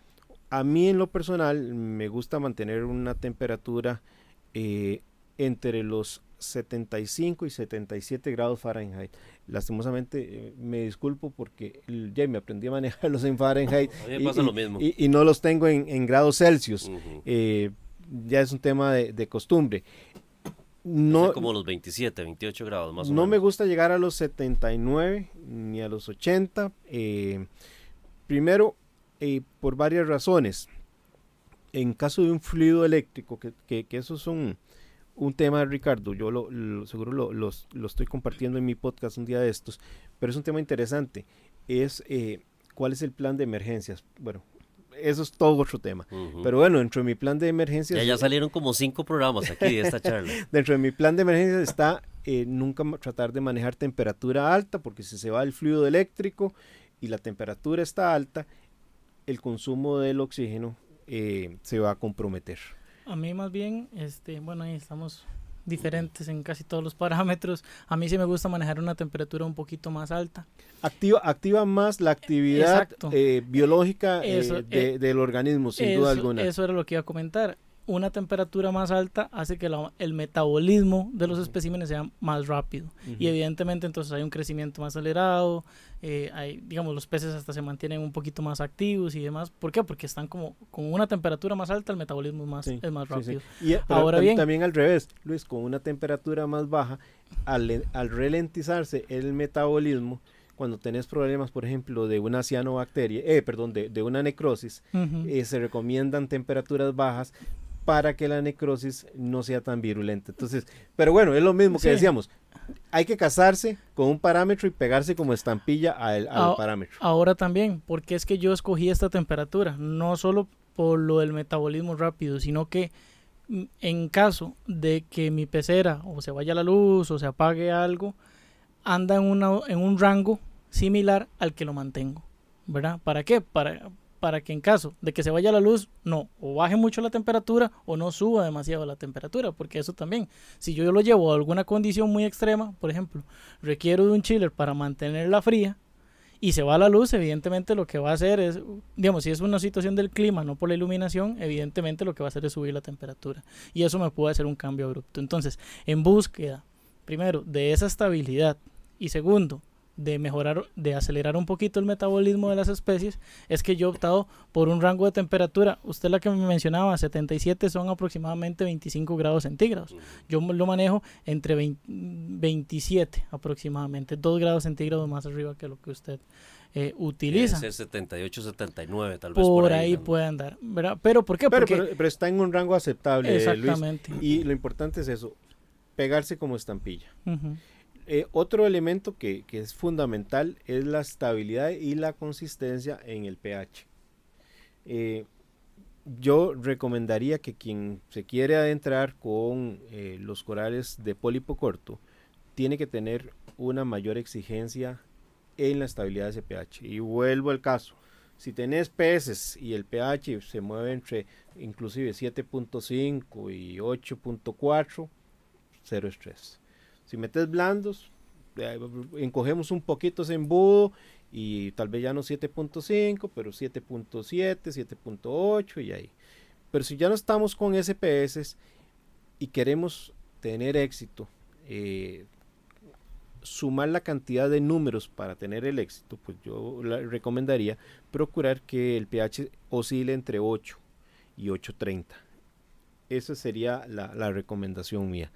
a mí en lo personal me gusta mantener una temperatura eh, entre los 75 y 77 grados Fahrenheit. Lastimosamente, eh, me disculpo porque ya me aprendí a manejarlos en Fahrenheit. (laughs) y, lo mismo. Y, no los tengo en, grados Celsius. Eh, ya es un tema de, costumbre. No, como los 27, 28 grados más o no menos. No me gusta llegar a los 79 ni a los 80. Eh, primero, por varias razones. En caso de un fluido eléctrico, que, que, que eso es un, un tema, Ricardo, yo lo, seguro lo, estoy compartiendo en mi podcast un día de estos, pero es un tema interesante, es eh, cuál es el plan de emergencias. Bueno, eso es todo otro tema. Pero bueno, dentro de mi plan de emergencias... Ya, salieron como cinco programas aquí de esta charla. (laughs) dentro de mi plan de emergencias está eh, nunca tratar de manejar temperatura alta, porque si se va el fluido eléctrico y la temperatura está alta, el consumo del oxígeno eh, se va a comprometer. A mí más bien, este, bueno, ahí estamos diferentes en casi todos los (laughs) parámetros. A mí sí me gusta manejar una temperatura un poquito más alta. Activa, activa más la actividad eh, biológica eh, eh, del organismo, sin duda alguna. Eso era lo que iba a comentar una temperatura más alta hace que el metabolismo de los especímenes sea más rápido. Y evidentemente entonces hay un crecimiento más acelerado, eh, hay, digamos, los peces hasta se mantienen un poquito más activos y demás. ¿Por qué? Porque están como con una temperatura más alta, el metabolismo más, es más rápido. Y eh, Ahora bien, también al revés, Luis, con una temperatura más baja, al, al ralentizarse el metabolismo, cuando tenés problemas, por ejemplo, de una cianobacteria, eh, perdón, de, una necrosis, eh, se recomiendan temperaturas bajas para que la necrosis no sea tan virulenta. Entonces, pero bueno, es lo mismo que decíamos. Hay que casarse con un parámetro y pegarse como estampilla al, parámetro. Ahora también, porque es que yo escogí esta temperatura, no solo por lo del metabolismo rápido, sino que mm, en caso de que mi pecera o se vaya la luz o se apague algo, anda en, en un rango similar al que lo mantengo. ¿Verdad? ¿Para qué? Para, para que en caso de que se vaya la luz, no, o baje mucho la temperatura o no suba demasiado la temperatura, porque eso también, si yo lo llevo a alguna condición muy extrema, por ejemplo, requiero de un chiller para mantenerla fría, y se va la luz, evidentemente lo que va a hacer es, digamos, si es una situación del clima, no por la iluminación, evidentemente lo que va a hacer es subir la temperatura. Y eso me puede hacer un cambio abrupto. Entonces, en búsqueda, primero, de esa estabilidad y segundo, de mejorar, de acelerar un poquito el metabolismo de las especies, es que yo he optado por un rango de temperatura. Usted la que me mencionaba, 77 son aproximadamente 25 grados centígrados. Yo lo manejo entre 27 aproximadamente, 2 grados centígrados más arriba que lo que usted eh, utiliza. ser 78, 79 tal vez. Por, ahí, puede andar, Pero ¿por qué? Pero, está en un rango aceptable. Exactamente. y lo importante es eso, pegarse como estampilla. Eh, otro elemento que, es fundamental es la estabilidad y la consistencia en el pH. Eh, yo recomendaría que quien se quiere adentrar con eh, los corales de pólipo corto tiene que tener una mayor exigencia en la estabilidad de ese pH. Y vuelvo al caso. Si tenés peces y el pH se mueve entre inclusive 7.5 y 8.4, cero estrés. Si metes blandos, eh, encogemos un poquito ese embudo y tal vez ya no 7.5, pero 7.7, 7.8 y ahí. Pero si ya no estamos con SPS y queremos tener éxito, eh, sumar la cantidad de números para tener el éxito, pues yo recomendaría procurar que el pH oscile entre 8 y 8.30. Esa sería la, la recomendación mía.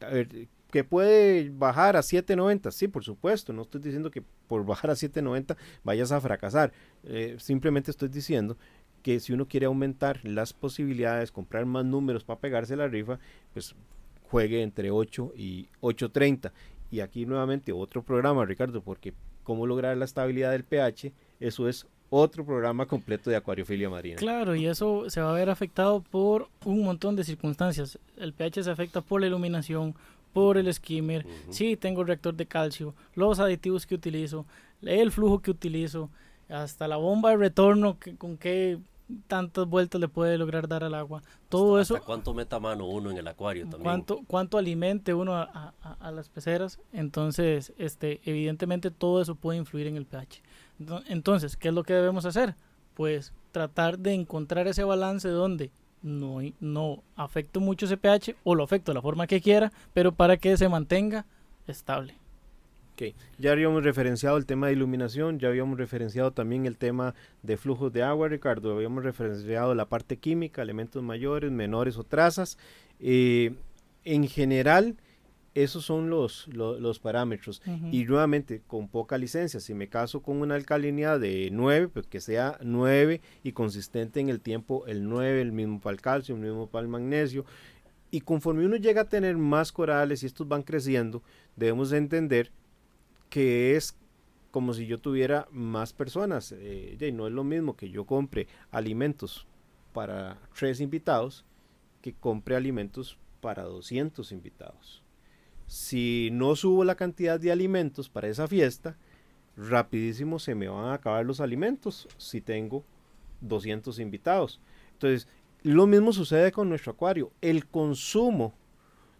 A ver, que puede bajar a 7.90, sí, por supuesto, no estoy diciendo que por (laughs) bajar a 7.90 vayas a fracasar, eh, simplemente estoy diciendo que si uno quiere aumentar las posibilidades, comprar más números para pegarse la rifa, pues juegue entre 8 y 8.30. Y aquí nuevamente otro programa, Ricardo, porque cómo lograr la estabilidad del pH, eso es otro programa completo de acuariofilia marina. Claro, y eso se va a ver afectado por un montón de circunstancias. El pH se afecta por la iluminación, por el skimmer, si tengo el reactor de calcio, los aditivos que utilizo, el flujo que utilizo, hasta la bomba de retorno que, con qué tantas vueltas le puede lograr dar al agua. Todo eso. Hasta ¿Cuánto meta mano uno en el acuario también? ¿Cuánto, cuánto alimente uno a, las peceras? Entonces, este, evidentemente todo eso puede influir en el pH. Entonces, ¿qué es lo que debemos hacer? Pues tratar de encontrar ese balance donde no, no afecto mucho ese pH o lo afecto de la forma que quiera, pero para que se mantenga estable. Okay. Ya habíamos referenciado el tema de iluminación, ya habíamos referenciado también el tema de flujos de agua, Ricardo, habíamos referenciado la parte química, elementos mayores, menores o trazas. Eh, en general, esos son los, parámetros. Y nuevamente, con poca licencia, si me caso con una alcalinidad de 9, pues que sea 9 y consistente en el tiempo, el 9, el mismo para el calcio, el mismo para el magnesio. Y conforme uno llega a tener más corales y estos van creciendo, debemos entender que es como si yo tuviera más personas. Eh, y no es lo mismo que yo compre alimentos para tres invitados que compre alimentos para 200 invitados si no subo la cantidad de alimentos para esa fiesta, rapidísimo se me van a acabar los alimentos si tengo 200 invitados. Entonces, lo mismo sucede con nuestro acuario. El consumo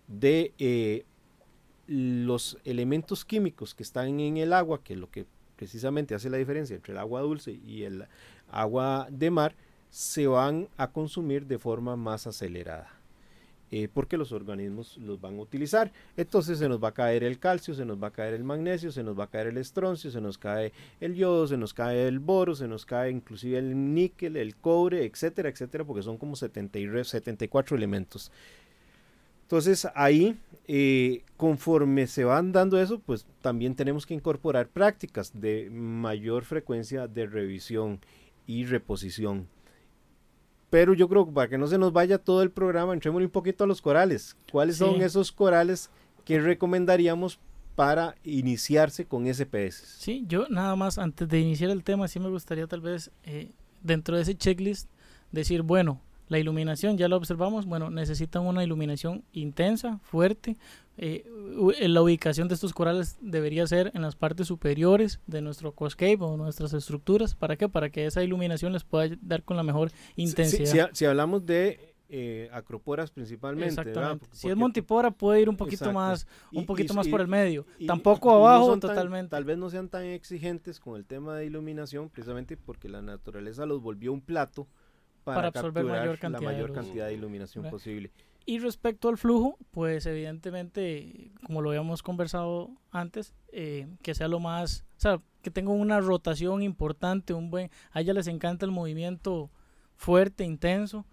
de eh, los elementos químicos que están en el agua, que es lo que precisamente hace la diferencia entre el agua dulce y el agua de mar, se van a consumir de forma más acelerada. Eh, porque los organismos los van a utilizar. Entonces se nos va a caer el calcio, se nos va a caer el magnesio, se nos va a caer el estroncio, se nos cae el yodo, se nos cae el boro, se nos cae inclusive el níquel, el cobre, etcétera, etcétera, porque son como 74 elementos. Entonces ahí, eh, conforme se van dando eso, pues también tenemos que incorporar prácticas de mayor frecuencia de revisión y reposición pero yo creo que para que no se nos vaya todo el programa, entremos un poquito a los corales. ¿Cuáles son esos corales que recomendaríamos para iniciarse con SPS? Sí, yo nada más antes de iniciar el tema, sí me gustaría tal vez eh, dentro de ese checklist decir, bueno, la iluminación, ya lo observamos, bueno, necesitan una iluminación intensa, fuerte. Eh, eh, la ubicación de estos corales debería ser en las partes superiores de nuestro coscape o nuestras estructuras. ¿Para qué? Para que esa iluminación les pueda dar con la mejor intensidad. Si, hablamos de eh, acroporas principalmente. Exactamente. si es montipora puede ir un poquito más, un poquito más por el medio. Tampoco abajo totalmente. tal vez no sean tan exigentes con el tema de iluminación, precisamente porque la naturaleza los volvió un plato para, absorber mayor cantidad la mayor de cantidad de iluminación posible. Y respecto al flujo, pues evidentemente, como lo habíamos conversado antes, eh, que sea lo más, o sea, que tenga una rotación importante, un buen, a ella les encanta el movimiento fuerte, intenso,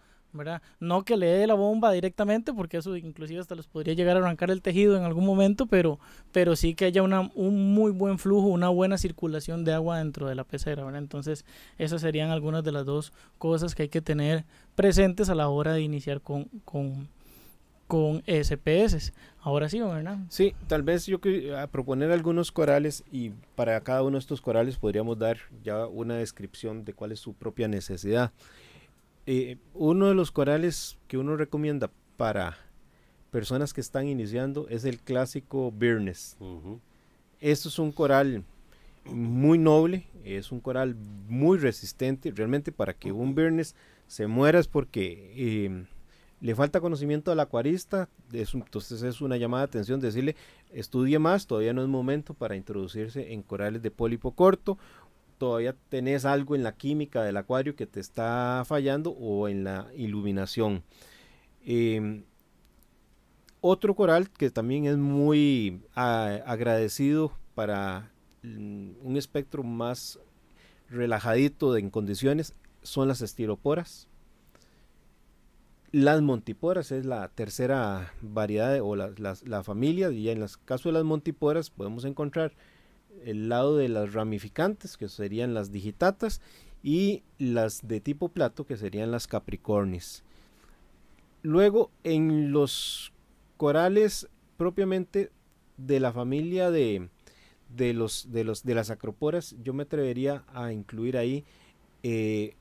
no que le dé la bomba directamente, porque eso inclusive hasta los podría llegar a arrancar el tejido en algún momento, pero, pero sí que haya una, un muy buen flujo, una buena circulación de agua dentro de la pecera, ¿verdad? Entonces, esas serían algunas de las dos cosas que hay que tener presentes a la hora de iniciar con, con, con SPS. Ahora sí, ¿verdad? Sí, tal vez yo que proponer algunos corales y para cada uno de estos corales podríamos dar ya una descripción de cuál es su propia necesidad. Eh, uno de los corales que uno recomienda para personas que están iniciando es el clásico Birnes. Esto es un coral muy noble, es un coral muy resistente. Realmente para que un Viernes se muera es porque eh, le falta conocimiento al acuarista. entonces es una llamada de atención decirle, estudie más, todavía no es momento para introducirse en corales de pólipo corto todavía tenés algo en la química del acuario que te está fallando o en la iluminación. Em, otro coral que también es muy ah, agradecido para mm, un espectro más relajadito de en condiciones son las estiroporas. Las montiporas es la tercera variedad o la, la familia y en el caso de las montiporas podemos encontrar el lado de las ramificantes, que serían las digitatas, y las de tipo plato, que serían las capricornis. Luego, en los corales propiamente de la familia de, los, de, las acroporas, yo me atrevería a incluir ahí eh,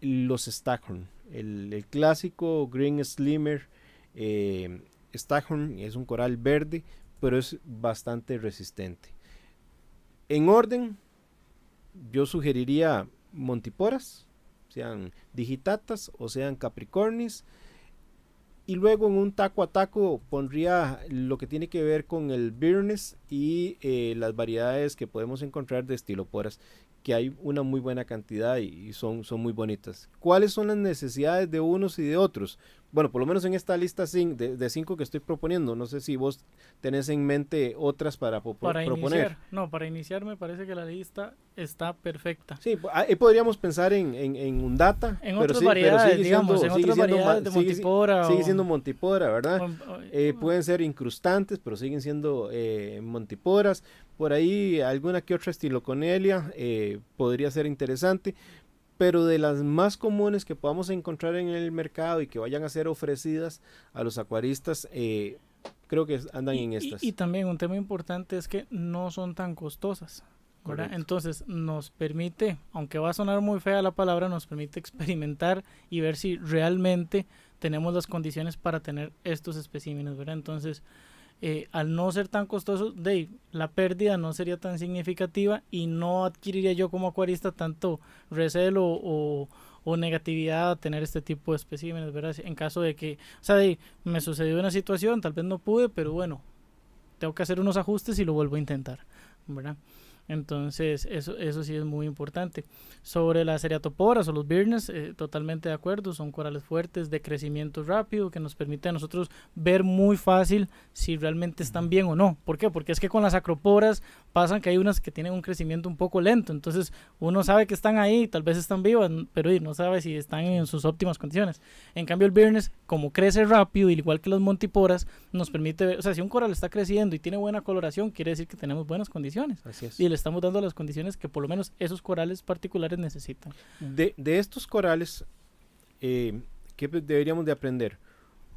los Staghorn. El, clásico Green Slimmer eh, Staghorn es un coral verde, pero es bastante resistente. En orden, yo sugeriría Montiporas, sean digitatas o sean capricornis. Y luego en un taco a taco pondría lo que tiene que ver con el Birnes y eh, las variedades que podemos encontrar de estiloporas, que hay una muy buena cantidad y, y son, son muy bonitas. ¿Cuáles son las necesidades de unos y de otros? bueno, por lo menos en esta lista de, de cinco que estoy proponiendo, no sé si vos tenés en mente otras para, para proponer. no, para iniciar me parece que la lista está perfecta. Sí, ahí podríamos pensar en, un data. En otras variedades, digamos, en otras variedades de Montipora. Sigue, siendo Montipora, ¿verdad? Eh, pueden ser incrustantes, pero siguen siendo eh, Montiporas. Por ahí alguna que otra estilo eh, podría ser interesante, pero de las más comunes que podamos encontrar en el mercado y que vayan a ser ofrecidas a los acuaristas, eh, creo que andan en estas. Y, también un tema importante es que no son tan costosas. ¿verdad? Entonces nos permite, aunque va a sonar muy fea la palabra, nos permite experimentar y ver si realmente tenemos las condiciones para tener estos especímenes, ¿verdad? Entonces, eh, al no ser tan costoso, Dave, la pérdida no sería tan significativa y no adquiriría yo como acuarista tanto recelo o, o negatividad a tener este tipo de especímenes, ¿verdad? En caso de que, o sea, Dave, me sucedió una situación, tal vez no pude, pero bueno, tengo que hacer unos ajustes y lo vuelvo a intentar, ¿verdad? Entonces, eso, eso sí es muy importante. Sobre las cereatoporas o los birnes, eh, totalmente de acuerdo, son corales fuertes de crecimiento rápido que nos permite a nosotros ver muy fácil si realmente están bien o no. ¿Por qué? Porque es que con las acroporas pasan que hay unas que tienen un crecimiento un poco lento, entonces uno sabe que están ahí, tal vez están vivas, pero no sabe si están en sus óptimas condiciones. En cambio, el birnes, como crece rápido, igual que los montiporas, nos permite ver, o sea, si un coral está creciendo y tiene buena coloración, quiere decir que tenemos buenas condiciones. Así es. Y estamos dando las condiciones que por lo menos esos corales particulares necesitan. De, estos corales, eh, ¿qué deberíamos de aprender?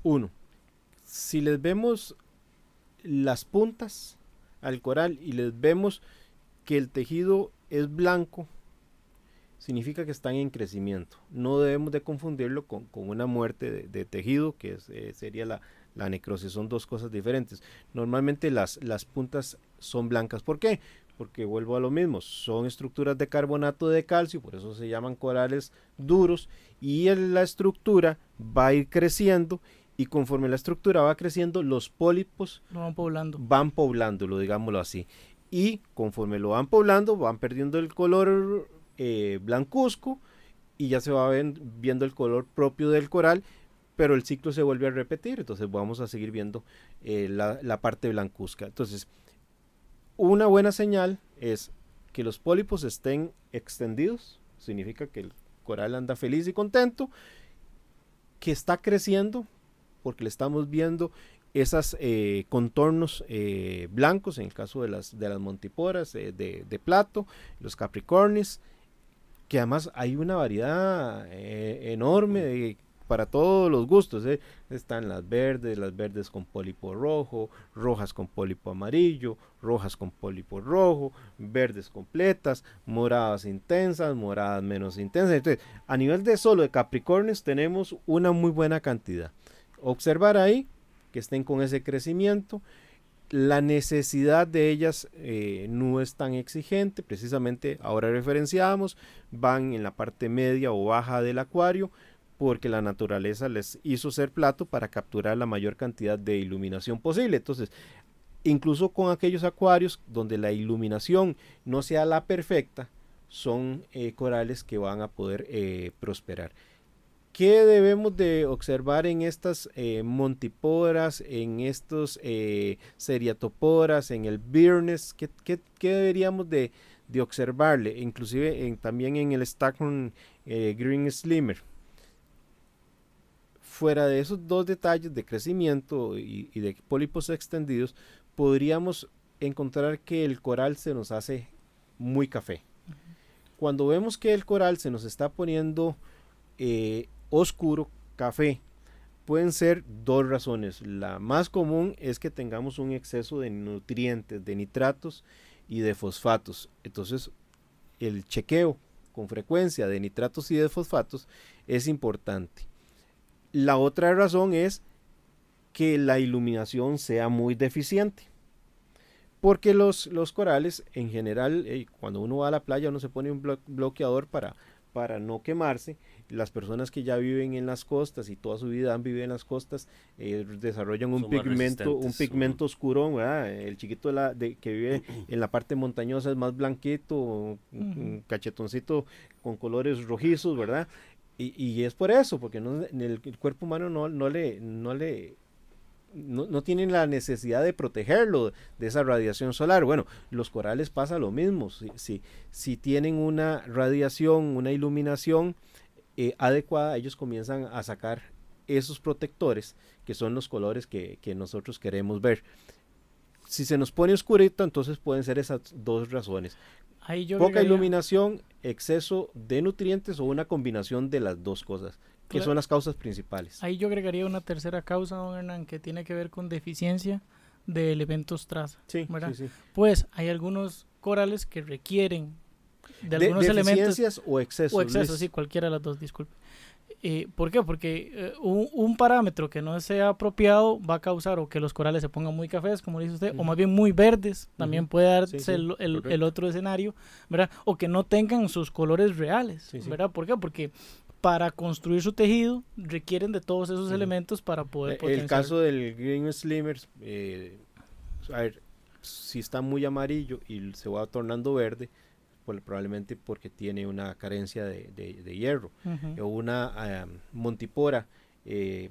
Uno, si les vemos las puntas al coral y les vemos que el tejido es blanco, significa que están en crecimiento. No debemos de confundirlo con, una muerte de, tejido, que eh, sería la, necrosis son dos cosas diferentes. Normalmente las, las puntas son blancas. ¿Por qué? porque vuelvo a lo mismo, son estructuras de carbonato de calcio, por eso se llaman corales duros, y la estructura va a ir creciendo y conforme la estructura va creciendo, los pólipos van poblando. poblándolo, digámoslo así. Y conforme lo van poblando, van perdiendo el color eh, blancuzco y ya se va viendo el color propio del coral, pero el ciclo se vuelve a repetir, entonces vamos a seguir viendo eh, la, la parte blancuzca. Entonces, una buena señal es que los pólipos estén extendidos, significa que el coral anda feliz y contento, que está creciendo, porque le estamos viendo esos eh, contornos eh, blancos, en el caso de las, de las montiporas, eh, de, de, plato, los capricornis, que además hay una variedad enorme de para todos los gustos. ¿eh? Están las verdes, las verdes con pólipo rojo, rojas con pólipo amarillo, rojas con pólipo rojo, verdes completas, moradas intensas, moradas menos intensas. Entonces, a nivel de solo de Capricornios tenemos una muy buena cantidad. Observar ahí que estén con ese crecimiento la necesidad de ellas eh, no es tan exigente, precisamente ahora referenciábamos, van en la parte media o baja del acuario, porque la naturaleza les hizo ser plato para capturar la mayor cantidad de iluminación posible. Entonces, incluso con aquellos acuarios donde la iluminación no sea la perfecta, son eh, corales que van a poder eh, prosperar. ¿Qué debemos de observar en estas eh, montiporas, en estos eh, seriatoporas, en el birnes? ¿Qué, qué, deberíamos de, observarle? Inclusive también en el Staghorn Green Slimmer fuera de esos dos detalles de crecimiento y, de pólipos extendidos, podríamos encontrar que el coral se nos hace muy café. Cuando vemos que el coral se nos está poniendo eh, oscuro, café, pueden ser dos razones. La más común es que tengamos un exceso de nutrientes, de nitratos y de fosfatos. Entonces, el chequeo con frecuencia de nitratos y de fosfatos es importante. La otra razón es que la iluminación sea muy deficiente. Porque los, los corales, en general, eh, cuando uno va a la playa, uno se pone un bloqueador para, para no quemarse. Las personas que ya viven en las costas y toda su vida han vivido en las costas, eh, desarrollan un pigmento, un pigmento oscuro. El chiquito de la, que vive (clears throat) en la parte montañosa es más blanquito, cachetoncito con colores rojizos, ¿verdad? Y, es por eso, porque el, cuerpo humano no, no le, no le no, tienen la necesidad de protegerlo de esa radiación solar. Bueno, los corales pasa lo mismo. Si, si, tienen una radiación, una iluminación eh, adecuada, ellos comienzan a sacar esos protectores que son los colores que, nosotros queremos ver. Si se nos pone oscurito, entonces pueden ser esas dos razones. Poca iluminación exceso de nutrientes o una combinación de las dos cosas, que son las causas principales. Ahí yo agregaría una tercera causa, don Hernán, que tiene que ver con deficiencia de elementos traza. Sí, Pues hay algunos corales que requieren de, algunos elementos. o excesos. O excesos, sí, cualquiera de las dos, disculpe. Eh, ¿Por qué? Porque eh, un, parámetro que no sea apropiado va a causar o que los corales se pongan muy cafés, como dice usted, o más bien muy verdes, también puede darse El, otro escenario, ¿verdad? O que no tengan sus colores reales, ¿verdad? ¿Por qué? Porque para construir su tejido requieren de todos esos elementos para poder... Eh, potenciar. El caso del Green Slimmers, a ver, si está muy amarillo y se va tornando verde, probablemente porque tiene una carencia de, hierro, o una ah, montipora, eh,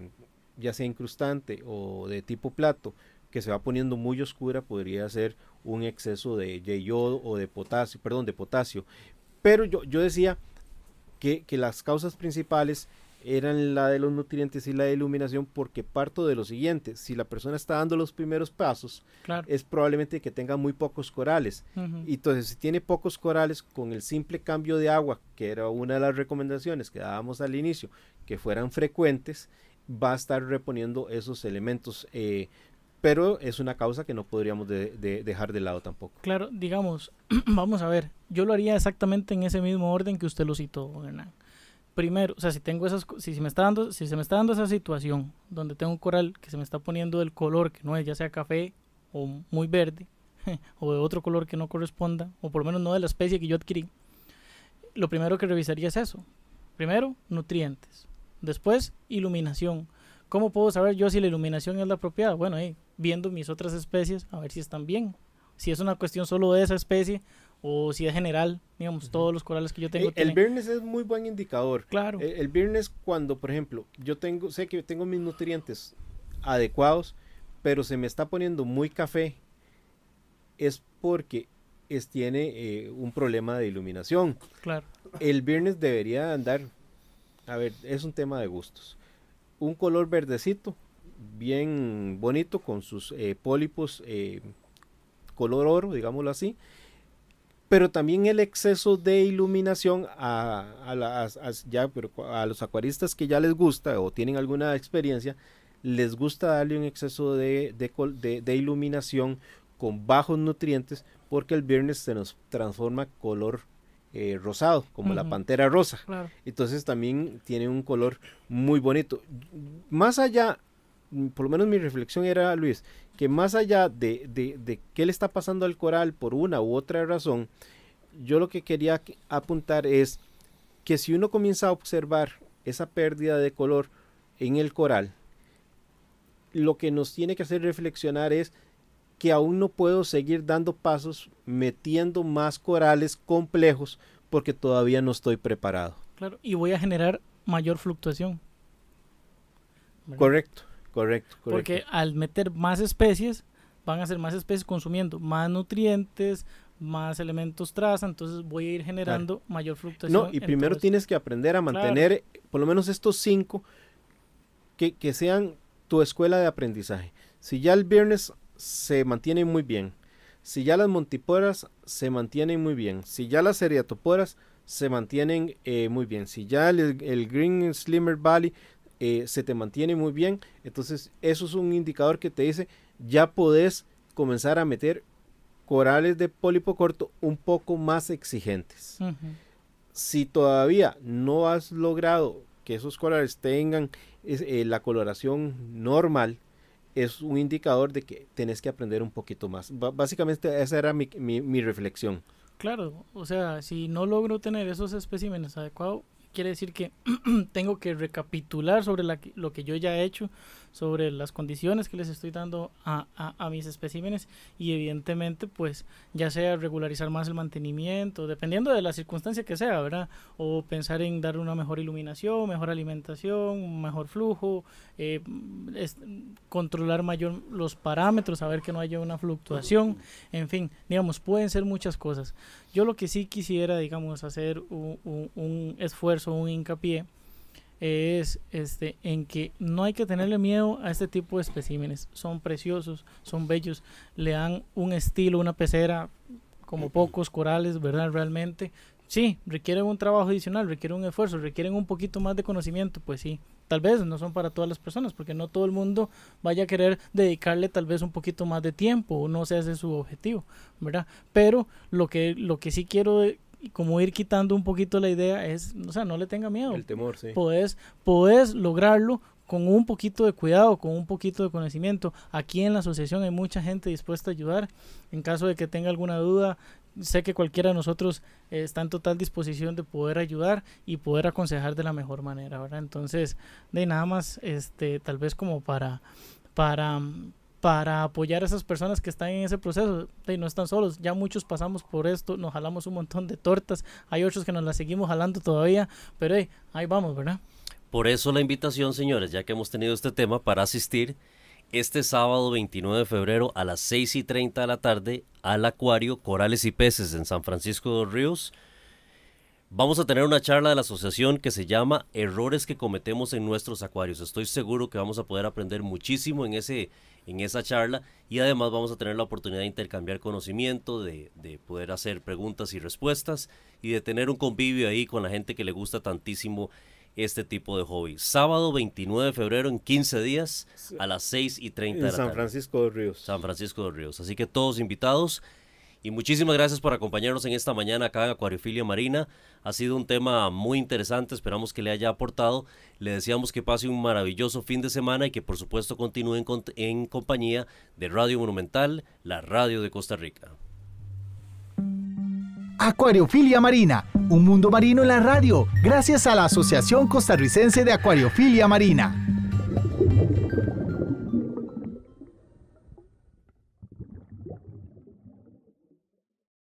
ya sea incrustante o de tipo plato, que se va poniendo muy oscura, podría ser un exceso de, de yodo o de potasio, perdón, de potasio. Pero yo, yo decía que, que las causas principales eran la de los nutrientes y la de iluminación porque parto de lo siguiente, si la persona está dando los primeros pasos, es probablemente que tenga muy pocos corales. y entonces, si tiene pocos corales, con el simple cambio de agua, que era una de las recomendaciones que dábamos al inicio, que fueran frecuentes, va a estar reponiendo esos elementos. Eh, pero es una causa que no podríamos dejar de lado tampoco. Claro, digamos, (clears throat) vamos a ver, yo lo haría exactamente en ese mismo orden que usted lo citó, Hernán primero, o sea, si tengo esas, si, se me está si se me está dando esa situación donde tengo un coral que se me está poniendo del color que no es, ya sea café o muy verde, (laughs) o de otro color que no corresponda, o por lo menos no de la especie que yo adquirí, lo primero que revisaría es eso. Primero, nutrientes. Después, iluminación. ¿Cómo puedo saber yo si la iluminación es la apropiada? Bueno, viendo mis otras especies, a ver si están bien. Si es una cuestión solo de esa especie, o si es general, digamos, todos los corales que yo tengo. Eh, el, viernes es muy buen indicador. Claro. Eh, el, viernes cuando, por ejemplo, yo tengo, sé que tengo mis nutrientes adecuados, pero se me está poniendo muy café, es porque es, tiene eh, un problema de iluminación. Claro. El viernes debería andar, a ver, es un tema de gustos. Un color verdecito, bien bonito, con sus pólipos color oro, digámoslo así pero también el exceso de iluminación a, los acuaristas que ya les gusta o tienen alguna experiencia, les gusta darle un exceso de, iluminación con bajos nutrientes porque el viernes se nos transforma color eh, rosado, como la pantera rosa. Entonces también tiene un color muy bonito. Más allá por lo menos mi reflexión era, Luis, que más allá de, qué le está pasando al coral por una u otra razón, yo lo que quería apuntar es que si uno comienza a observar esa pérdida de color en el coral, lo que nos tiene que hacer reflexionar es que aún no puedo seguir dando pasos metiendo más corales complejos porque todavía no estoy preparado. Claro, y voy a generar mayor fluctuación. Correcto. Correcto, correcto. Porque al meter más especies, van a ser más especies consumiendo más nutrientes, más elementos traza, entonces voy a ir generando mayor fluctuación. No, y primero tienes que aprender a mantener eh, por lo menos estos cinco que, sean tu escuela de aprendizaje. Si ya el viernes se mantiene muy bien, si ya las montiporas se mantienen muy bien, si ya las seriatoporas se mantienen eh, muy bien, si ya el Green Slimmer Valley eh, se te mantiene muy bien. Entonces, eso es un indicador que te dice, ya podés comenzar a meter corales de pólipo corto un poco más exigentes. Si todavía no has logrado que esos corales tengan eh, la coloración normal, es un indicador de que tenés que aprender un poquito más. básicamente esa era mi, mi reflexión. Claro, o sea, si no logro tener esos especímenes adecuados, quiere decir que (clears throat) tengo que recapitular sobre lo que yo ya he hecho, sobre las condiciones que les estoy dando a, mis especímenes y evidentemente pues ya sea regularizar más el mantenimiento, dependiendo de la circunstancia que sea, ¿verdad? O pensar en dar una mejor iluminación, mejor alimentación, mejor flujo, eh, controlar mayor los parámetros, saber que no haya una fluctuación, en fin, digamos, pueden ser muchas cosas. Yo lo que sí quisiera, digamos, hacer un, esfuerzo, un hincapié, es este, en que no hay que tenerle miedo a este tipo de especímenes. Son preciosos, son bellos, le dan un estilo, una pecera como pocos corales, ¿verdad? Realmente. Sí, requieren un trabajo adicional, requieren un esfuerzo, requieren un poquito más de conocimiento, pues sí, tal vez no son para todas las personas, porque no todo el mundo vaya a querer dedicarle tal vez un poquito más de tiempo, o no sea ese su objetivo, ¿verdad? Pero lo que, lo que sí quiero eh, como ir quitando un poquito la idea es, o sea, no le tenga miedo. El temor, sí. podés lograrlo con un poquito de cuidado, con un poquito de conocimiento. Aquí en la asociación hay mucha gente dispuesta a ayudar. En caso de que tenga alguna duda, sé que cualquiera de nosotros eh, está en total disposición de poder ayudar y poder aconsejar de la mejor manera, ¿verdad? Entonces, de nada más, este, tal vez como para, para, para apoyar a esas personas que están en ese proceso. Y no están solos, ya muchos pasamos por esto, nos jalamos un montón de tortas, hay otros que nos las seguimos jalando todavía, pero ahí vamos, ¿verdad? Por eso la invitación, señores, ya que hemos tenido este tema, para asistir este sábado 29 de febrero a las 6 y 30 de la tarde al Acuario Corales y Peces en San Francisco de los Ríos. Vamos a tener una charla de la asociación que se llama Errores que cometemos en nuestros acuarios. Estoy seguro que vamos a poder aprender muchísimo en, ese, en esa charla y además vamos a tener la oportunidad de intercambiar conocimiento, de, de poder hacer preguntas y respuestas y de tener un convivio ahí con la gente que le gusta tantísimo este tipo de hobby. Sábado 29 de febrero en 15 días a las 6 y 30 de la San Francisco de Ríos. San Francisco de Ríos. Así que todos invitados. Y muchísimas gracias por acompañarnos en esta mañana acá en Acuariofilia Marina. Ha sido un tema muy interesante, esperamos que le haya aportado. Le deseamos que pase un maravilloso fin de semana y que por supuesto continúe en compañía de Radio Monumental, la radio de Costa Rica. Acuariofilia Marina, un mundo marino en la radio, gracias a la Asociación Costarricense de Acuariofilia Marina.